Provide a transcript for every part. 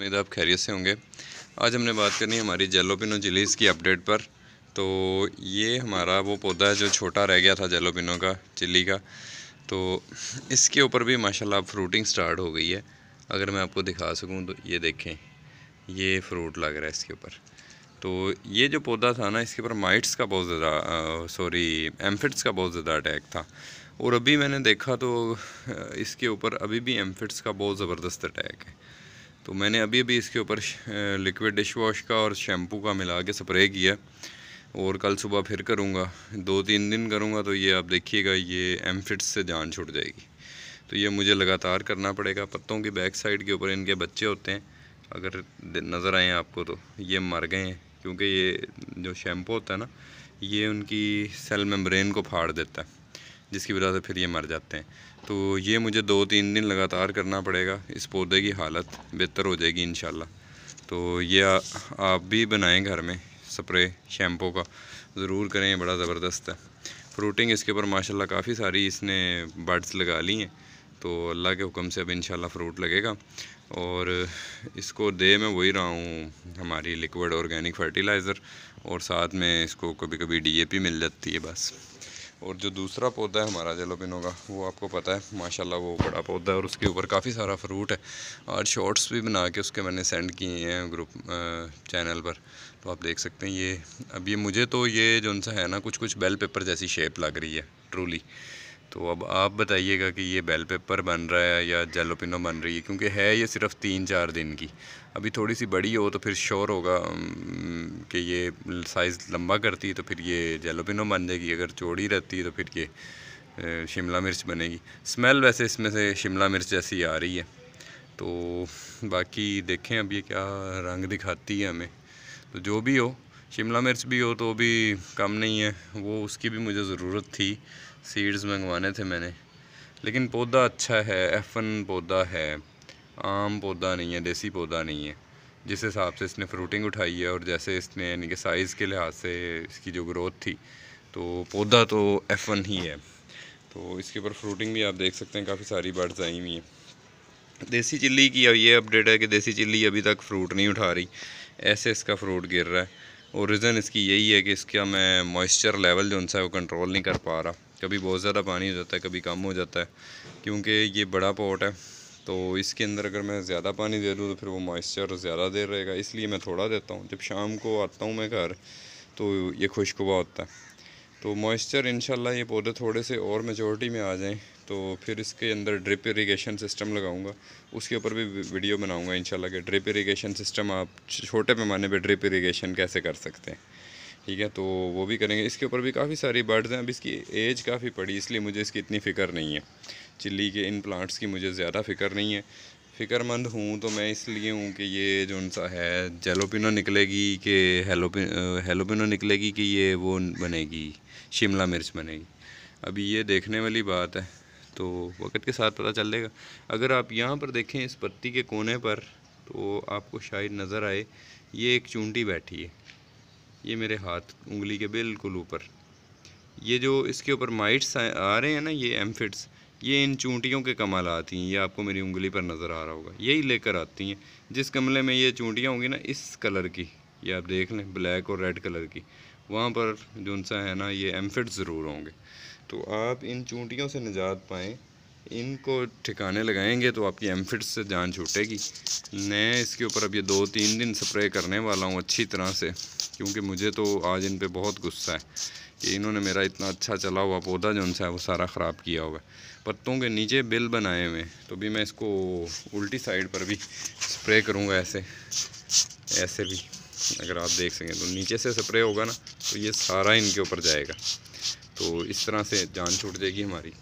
उम्मीद आप खैरियत से होंगे आज हमने बात करनी है हमारी जेलोपिनो जिलीस की अपडेट पर तो ये हमारा वो पौधा है जो छोटा रह गया था जेलोपिनो का चिली का तो इसके ऊपर भी माशाल्लाह फ्रूटिंग स्टार्ट हो गई है अगर मैं आपको दिखा सकूँ तो ये देखें ये फ्रूट लग रहा है इसके ऊपर तो ये जो पौधा था ना इसके ऊपर माइट्स का बहुत ज़्यादा सॉरी एम्फिट्स का बहुत ज़्यादा अटैक था और अभी मैंने देखा तो इसके ऊपर अभी भी एम्फिट्स का बहुत ज़बरदस्त अटैक है तो मैंने अभी अभी इसके ऊपर लिक्विड डिश वॉश का और शैम्पू का मिला के स्प्रे किया और कल सुबह फिर करूँगा दो तीन दिन करूँगा तो ये आप देखिएगा ये एमफिट्स से जान छुट जाएगी तो ये मुझे लगातार करना पड़ेगा पत्तों की बैक साइड के ऊपर इनके बच्चे होते हैं अगर नज़र आए आपको तो ये मर गए हैं क्योंकि ये जो शैम्पू होता है ना ये उनकी सेल मेम्ब्रेन को फाड़ देता है जिसकी वजह से फिर ये मर जाते हैं तो ये मुझे दो तीन दिन लगातार करना पड़ेगा इस पौधे की हालत बेहतर हो जाएगी इन तो ये आ, आप भी बनाएं घर में स्प्रे शैम्पू का ज़रूर करें बड़ा ज़बरदस्त है फ्रूटिंग इसके ऊपर माशाल्लाह काफ़ी सारी इसने बड्स लगा ली हैं तो अल्लाह के हुक्म से अब इन फ्रूट लगेगा और इसको दे मैं वही रहा हूँ हमारी लिक्विड ऑर्गेनिक फर्टिलाइज़र और साथ में इसको कभी कभी डीएपी मिल जाती है बस और जो दूसरा पौधा है हमारा जेलोबिनो का वो आपको पता है माशाल्लाह वो बड़ा पौधा है और उसके ऊपर काफ़ी सारा फ्रूट है और शॉर्ट्स भी बना के उसके मैंने सेंड किए हैं ग्रुप चैनल पर तो आप देख सकते हैं ये अब ये मुझे तो ये जो है ना कुछ कुछ बेल पेपर जैसी शेप लग रही है ट्रूली तो अब आप बताइएगा कि ये बेल पेपर बन रहा है या जेलोपिनो बन रही है क्योंकि है ये सिर्फ तीन चार दिन की अभी थोड़ी सी बड़ी हो तो फिर श्योर होगा कि ये साइज़ लंबा करती है तो फिर ये जेलोपिनो बन जाएगी अगर चौड़ी रहती है तो फिर ये शिमला मिर्च बनेगी स्मेल वैसे इसमें से शिमला मिर्च जैसी आ रही है तो बाकी देखें अब ये क्या रंग दिखाती है हमें तो जो भी हो शिमला मिर्च भी हो तो भी कम नहीं है वो उसकी भी मुझे ज़रूरत थी सीड्स मंगवाने थे मैंने लेकिन पौधा अच्छा है एफन पौधा है आम पौधा नहीं है देसी पौधा नहीं है जिस हिसाब से इसने फ्रूटिंग उठाई है और जैसे इसने यानी कि साइज़ के लिहाज से इसकी जो ग्रोथ थी तो पौधा तो एफन ही है तो इसके ऊपर फ्रूटिंग भी आप देख सकते हैं काफ़ी सारी बर्ड्स आई हुई हैं देसी चिल्ली की ये अपडेट है कि देसी चिल्ली अभी तक फ्रूट नहीं उठा रही ऐसे इसका फ्रूट गिर रहा है और रीज़न इसकी यही है कि इसका मैं मॉइस्चर लेवल जो उनसे वो कंट्रोल नहीं कर पा रहा कभी बहुत ज़्यादा पानी हो जाता है कभी कम हो जाता है क्योंकि ये बड़ा पॉट है तो इसके अंदर अगर मैं ज़्यादा पानी दे दूँ तो फिर वो मॉइस्चर ज़्यादा देर रहेगा इसलिए मैं थोड़ा देता हूँ जब शाम को आता हूँ मैं घर तो ये खुशगवा होता है तो मॉइस्चर इनशाला ये पौधे थोड़े से और मेजोरिटी में आ जाएँ तो फिर इसके अंदर ड्रिप इरीगेशन सिस्टम लगाऊंगा उसके ऊपर भी वीडियो बनाऊंगा इनशाला कि ड्रिप इरीगेशन सिस्टम आप छोटे पैमाने पर ड्रिप इरीगेशन कैसे कर सकते हैं ठीक है तो वो भी करेंगे इसके ऊपर भी काफ़ी सारी बर्ड्स हैं अब इसकी एज काफ़ी पड़ी इसलिए मुझे इसकी इतनी फ़िक्र नहीं है चिल्ली के इन प्लांट्स की मुझे ज़्यादा फ़िक्र नहीं है फ़िक्रमंद हूँ तो मैं इसलिए हूँ कि ये जो सा है जेलोपिनो निकलेगी कि हेलोपिन हेलोपिनो निकलेगी कि ये वो बनेगी शिमला मिर्च बनेगी अभी ये देखने वाली बात है तो वक़्त के साथ पता चलेगा अगर आप यहाँ पर देखें इस पत्ती के कोने पर तो आपको शायद नज़र आए ये एक चूंटी बैठी है ये मेरे हाथ उंगली के बिल्कुल ऊपर ये जो इसके ऊपर माइट्स आ रहे हैं ना ये एम्फिट्स ये इन चूंटियों के कमल आती हैं ये आपको मेरी उंगली पर नज़र आ रहा होगा यही लेकर आती हैं जिस कमले में ये चूंटियाँ होंगी ना इस कलर की ये आप देख लें ब्लैक और रेड कलर की वहाँ पर जो सा है ना ये एम्फिड ज़रूर होंगे तो आप इन चूंटियों से निजात पाएँ इनको ठिकाने लगाएंगे तो आपकी एम से जान छूटेगी मैं इसके ऊपर अब ये दो तीन दिन स्प्रे करने वाला हूँ अच्छी तरह से क्योंकि मुझे तो आज इन पर बहुत गुस्सा है कि इन्होंने मेरा इतना अच्छा चला हुआ पौधा जो उनसे है वो सारा ख़राब किया हुआ है पत्तों के नीचे बिल बनाए हुए तो भी मैं इसको उल्टी साइड पर भी स्प्रे करूँगा ऐसे ऐसे भी अगर आप देख सकें तो नीचे से स्प्रे होगा ना तो ये सारा इनके ऊपर जाएगा तो इस तरह से जान छूट जाएगी हमारी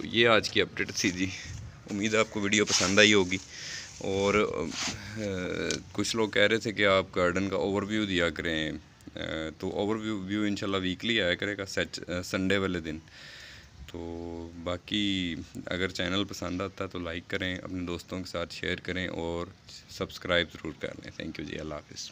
तो ये आज की अपडेट थी जी उम्मीद है आपको वीडियो पसंद आई होगी और आ, कुछ लोग कह रहे थे कि आप गार्डन का ओवरव्यू दिया करें आ, तो ओवरव्यू व्यू इंशाल्लाह वीकली आया करेगा सच संडे वाले दिन तो बाकी अगर चैनल पसंद आता है तो लाइक करें अपने दोस्तों के साथ शेयर करें और सब्सक्राइब ज़रूर कर लें थैंक यू जी अल्लाह हाफिज़